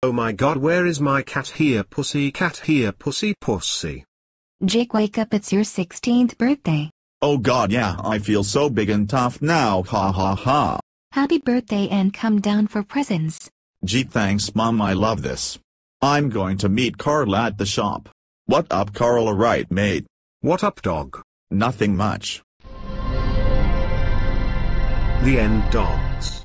Oh my god where is my cat here pussy cat here pussy pussy. Jake wake up it's your 16th birthday. Oh god yeah I feel so big and tough now ha ha ha. Happy birthday and come down for presents. Gee thanks mom I love this. I'm going to meet Carl at the shop. What up Carl alright mate? What up dog? Nothing much. The end dogs.